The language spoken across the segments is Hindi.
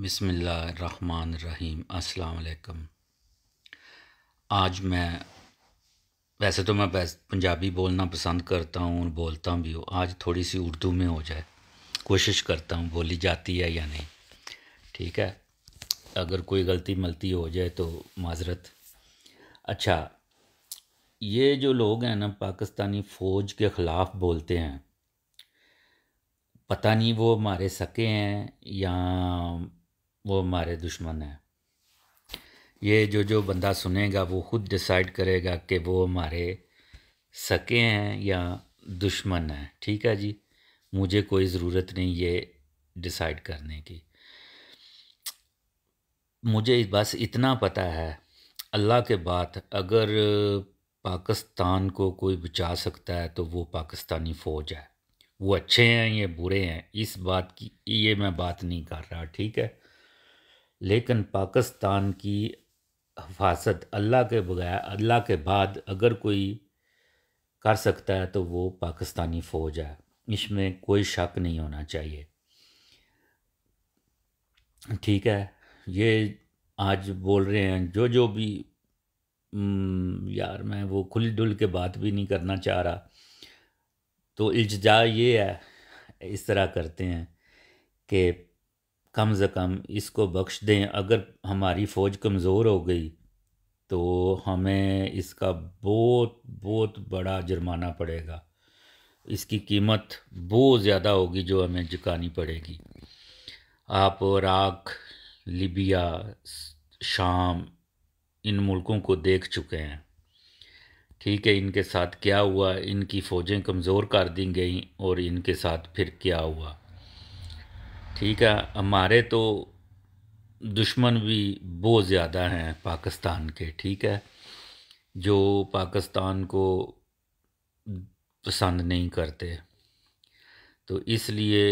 रहीम अस्सलाम आज मैं वैसे तो मैं पंजाबी बोलना पसंद करता हूँ और बोलता भी हूँ आज थोड़ी सी उर्दू में हो जाए कोशिश करता हूँ बोली जाती है या नहीं ठीक है अगर कोई गलती मलती हो जाए तो माजरत अच्छा ये जो लोग हैं ना पाकिस्तानी फ़ौज के ख़िलाफ़ बोलते हैं पता नहीं वो हमारे सके हैं या वो हमारे दुश्मन हैं ये जो जो बंदा सुनेगा वो खुद डिसाइड करेगा कि वो हमारे सके हैं या दुश्मन हैं ठीक है जी मुझे कोई ज़रूरत नहीं ये डिसाइड करने की मुझे बस इतना पता है अल्लाह के बाद अगर पाकिस्तान को कोई बचा सकता है तो वो पाकिस्तानी फ़ौज है वो अच्छे हैं ये बुरे हैं इस बात की ये मैं बात नहीं कर रहा ठीक है लेकिन पाकिस्तान की हफाजत अल्लाह के बगैर अल्लाह के बाद अगर कोई कर सकता है तो वो पाकिस्तानी फ़ौज है इसमें कोई शक नहीं होना चाहिए ठीक है ये आज बोल रहे हैं जो जो भी हम्म, यार मैं वो खुल डुल के बात भी नहीं करना चाह रहा तो इल्जा ये है इस तरह करते हैं कि कम से कम इसको बख्श दें अगर हमारी फ़ौज कमज़ोर हो गई तो हमें इसका बहुत बहुत बड़ा जुर्माना पड़ेगा इसकी कीमत बहुत ज़्यादा होगी जो हमें चुकानी पड़ेगी आप इराक लिबिया शाम इन मुल्कों को देख चुके हैं ठीक है इनके साथ क्या हुआ इनकी फ़ौजें कमज़ोर कर दी गई और इनके साथ फिर क्या हुआ ठीक है हमारे तो दुश्मन भी बहुत ज़्यादा हैं पाकिस्तान के ठीक है जो पाकिस्तान को पसंद नहीं करते तो इसलिए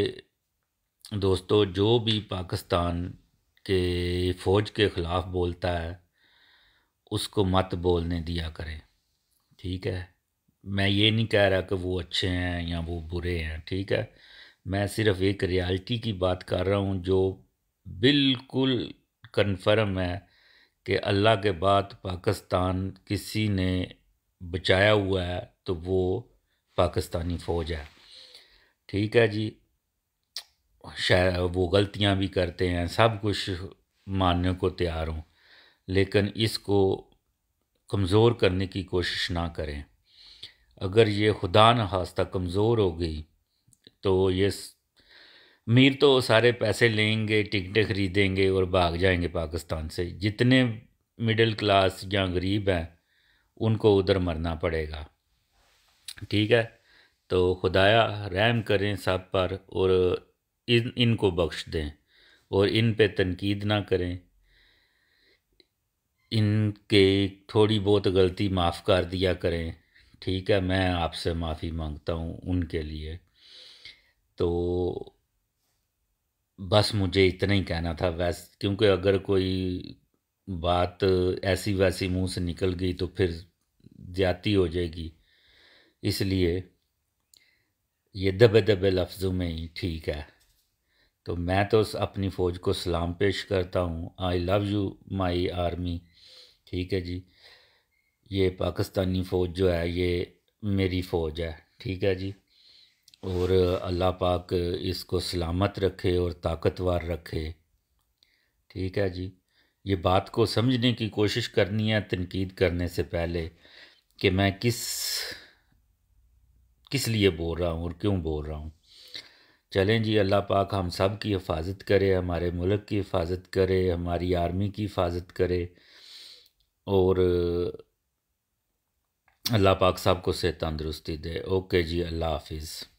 दोस्तों जो भी पाकिस्तान के फ़ौज के ख़िलाफ़ बोलता है उसको मत बोलने दिया करें ठीक है मैं ये नहीं कह रहा कि वो अच्छे हैं या वो बुरे हैं ठीक है मैं सिर्फ एक रियलिटी की बात कर रहा हूँ जो बिल्कुल कन्फर्म है कि अल्लाह के बाद पाकिस्तान किसी ने बचाया हुआ है तो वो पाकिस्तानी फ़ौज है ठीक है जी शायद वो गलतियाँ भी करते हैं सब कुछ मानने को तैयार हूँ लेकिन इसको कमज़ोर करने की कोशिश ना करें अगर ये खुदा न हास्ता कमज़ोर हो गई तो ये मीर तो सारे पैसे लेंगे टिकटें ख़रीदेंगे और भाग जाएंगे पाकिस्तान से जितने मिडिल क्लास या गरीब हैं उनको उधर मरना पड़ेगा ठीक है तो खुदाया रहम करें सब पर और इन इनको बख्श दें और इन पे तनकीद ना करें इनके थोड़ी बहुत गलती माफ़ कर दिया करें ठीक है मैं आपसे माफ़ी मांगता हूँ उनके लिए तो बस मुझे इतना ही कहना था वैस क्योंकि अगर कोई बात ऐसी वैसी मुंह से निकल गई तो फिर ज्याती हो जाएगी इसलिए ये दबे दबे लफ्ज़ों में ही ठीक है तो मैं तो अपनी फ़ौज को सलाम पेश करता हूँ I love you my army ठीक है जी ये पाकिस्तानी फ़ौज जो है ये मेरी फ़ौज है ठीक है जी और अल्लाह पाक इसको सलामत रखे और ताकतवर रखे ठीक है जी ये बात को समझने की कोशिश करनी है तनकीद करने से पहले कि मैं किस किस लिए बोल रहा हूँ और क्यों बोल रहा हूँ चलें जी अल्लाह पाक हम सब की हिफाजत करे हमारे मुल्क की हिफाजत करे हमारी आर्मी की हिफाजत करे और अल्लाह पाक सबको से तंदरुस्ती दे ओके जी अल्लाह हाफिज़